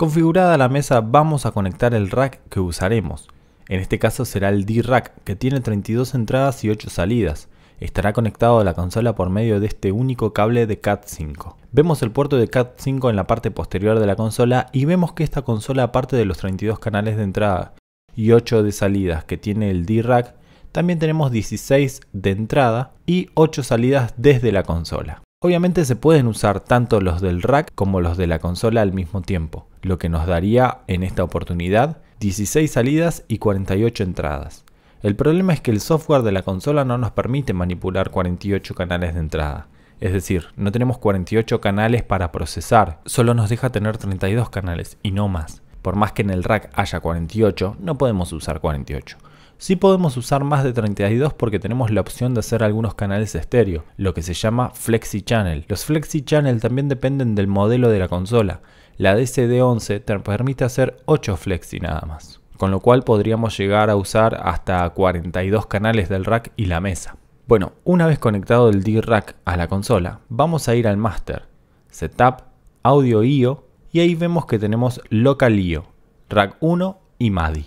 Configurada la mesa vamos a conectar el rack que usaremos. En este caso será el D-Rack que tiene 32 entradas y 8 salidas. Estará conectado a la consola por medio de este único cable de CAT5. Vemos el puerto de CAT5 en la parte posterior de la consola y vemos que esta consola aparte de los 32 canales de entrada y 8 de salidas que tiene el D-Rack, también tenemos 16 de entrada y 8 salidas desde la consola. Obviamente se pueden usar tanto los del rack como los de la consola al mismo tiempo lo que nos daría en esta oportunidad 16 salidas y 48 entradas. El problema es que el software de la consola no nos permite manipular 48 canales de entrada. Es decir, no tenemos 48 canales para procesar, solo nos deja tener 32 canales y no más. Por más que en el rack haya 48, no podemos usar 48. Sí podemos usar más de 32 porque tenemos la opción de hacer algunos canales estéreo, lo que se llama Flexi Channel. Los Flexi Channel también dependen del modelo de la consola la DCD11 te permite hacer 8 flexi nada más, con lo cual podríamos llegar a usar hasta 42 canales del rack y la mesa. Bueno, una vez conectado el D-Rack a la consola, vamos a ir al master, setup, audio IO y ahí vemos que tenemos local IO, rack 1 y MADI.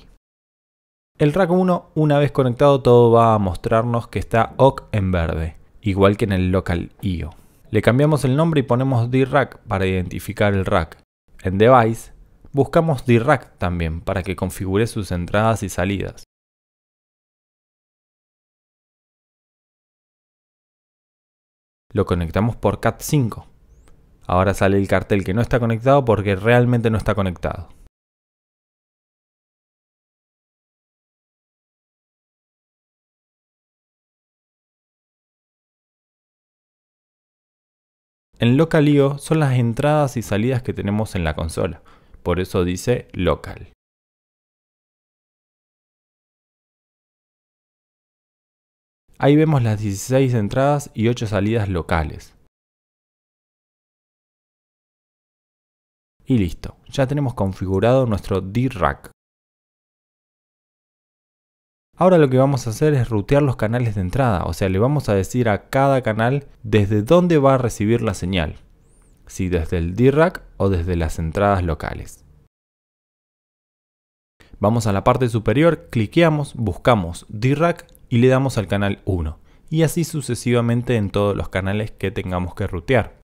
El rack 1, una vez conectado, todo va a mostrarnos que está ok en verde, igual que en el local IO. Le cambiamos el nombre y ponemos D-Rack para identificar el rack. En Device, buscamos Dirac también para que configure sus entradas y salidas. Lo conectamos por CAT5. Ahora sale el cartel que no está conectado porque realmente no está conectado. En localio son las entradas y salidas que tenemos en la consola, por eso dice local. Ahí vemos las 16 entradas y 8 salidas locales. Y listo, ya tenemos configurado nuestro d Ahora lo que vamos a hacer es rutear los canales de entrada, o sea, le vamos a decir a cada canal desde dónde va a recibir la señal, si desde el DRAC o desde las entradas locales. Vamos a la parte superior, cliqueamos, buscamos DRAC y le damos al canal 1, y así sucesivamente en todos los canales que tengamos que rutear.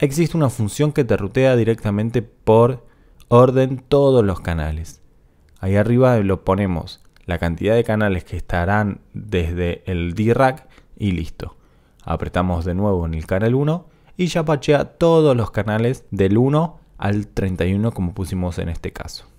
existe una función que te rutea directamente por orden todos los canales. Ahí arriba lo ponemos la cantidad de canales que estarán desde el DRAC y listo. Apretamos de nuevo en el canal 1 y ya pachea todos los canales del 1 al 31 como pusimos en este caso.